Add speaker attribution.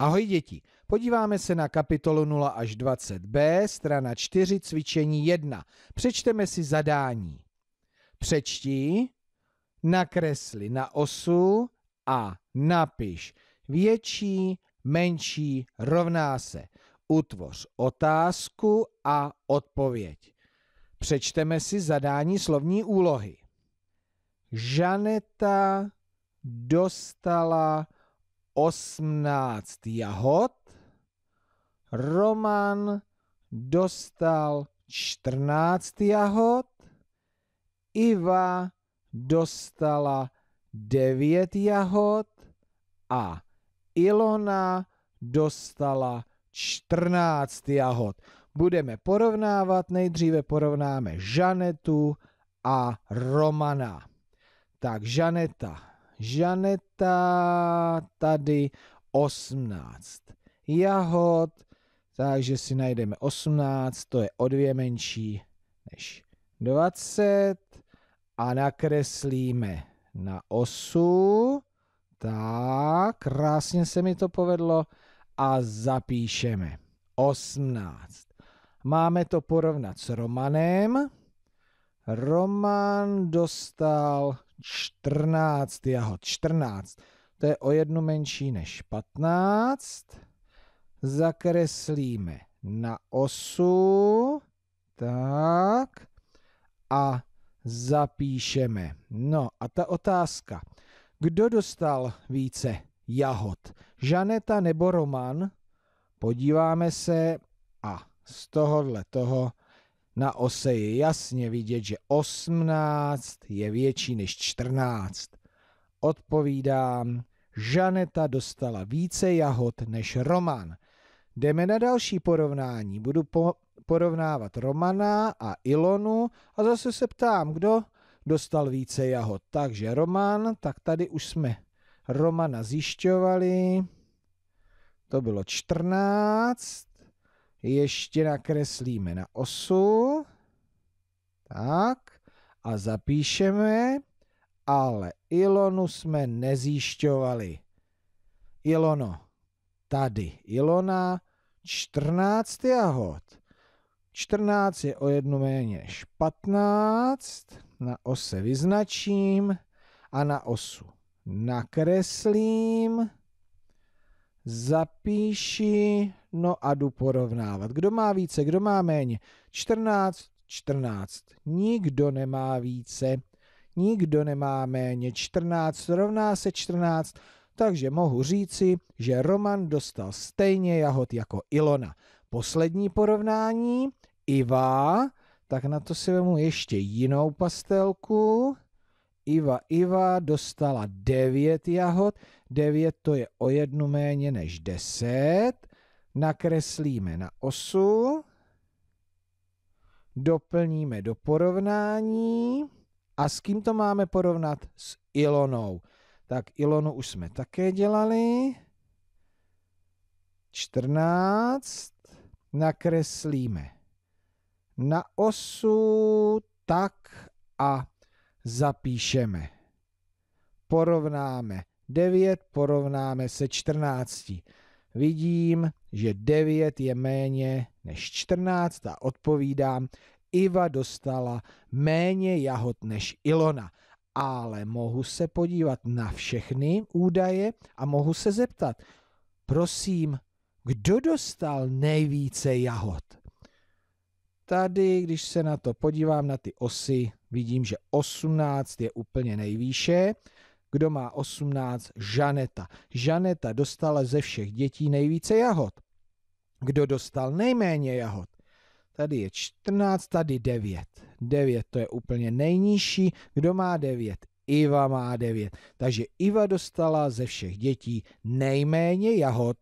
Speaker 1: Ahoj děti, podíváme se na kapitolu 0 až 20b, strana 4, cvičení 1. Přečteme si zadání. Přečti, nakresli na osu a napiš větší, menší, rovná se. Utvoř otázku a odpověď. Přečteme si zadání slovní úlohy. Žaneta dostala 18 jahod, Roman dostal 14 jahod, Iva dostala 9 jahod a Ilona dostala 14 jahod. Budeme porovnávat, nejdříve porovnáme Žanetu a Romana. Tak Žaneta Žaneta tady 18 jahod, takže si najdeme 18, to je o dvě menší než 20 a nakreslíme na osu. Tak, krásně se mi to povedlo a zapíšeme 18. Máme to porovnat s Romanem. Roman dostal 14 jahod. 14. To je o jednu menší než 15. Zakreslíme na osu. Tak. A zapíšeme. No a ta otázka. Kdo dostal více jahod? Žaneta nebo Roman? Podíváme se a z tohohle toho na ose je jasně vidět, že 18 je větší než 14. Odpovídám, Žaneta dostala více jahod než Roman. Jdeme na další porovnání. Budu po- porovnávat Romana a Ilonu a zase se ptám, kdo dostal více jahod. Takže Roman, tak tady už jsme Romana zjišťovali. To bylo 14 ještě nakreslíme na osu. Tak. A zapíšeme, ale Ilonu jsme nezjišťovali. Ilono, tady Ilona, 14 jahod. 14 je o jednu méně než 15. Na ose vyznačím a na osu nakreslím zapíši, no a jdu porovnávat. Kdo má více, kdo má méně? 14, 14. Nikdo nemá více, nikdo nemá méně. 14 rovná se 14, takže mohu říci, že Roman dostal stejně jahod jako Ilona. Poslední porovnání, Iva, tak na to si vemu ještě jinou pastelku. Iva Iva dostala 9 jahod, 9 to je o jednu méně než 10, nakreslíme na osu, doplníme do porovnání a s kým to máme porovnat? S Ilonou. Tak Ilonu už jsme také dělali. 14 nakreslíme na osu tak a zapíšeme. Porovnáme 9, porovnáme se 14. Vidím, že 9 je méně než 14 a odpovídám, Iva dostala méně jahod než Ilona ale mohu se podívat na všechny údaje a mohu se zeptat, prosím, kdo dostal nejvíce jahod? Tady, když se na to podívám, na ty osy, vidím, že 18 je úplně nejvýše. Kdo má 18? Žaneta. Žaneta dostala ze všech dětí nejvíce jahod. Kdo dostal nejméně jahod? Tady je 14, tady 9. 9 to je úplně nejnižší. Kdo má 9? Iva má 9. Takže Iva dostala ze všech dětí nejméně jahod.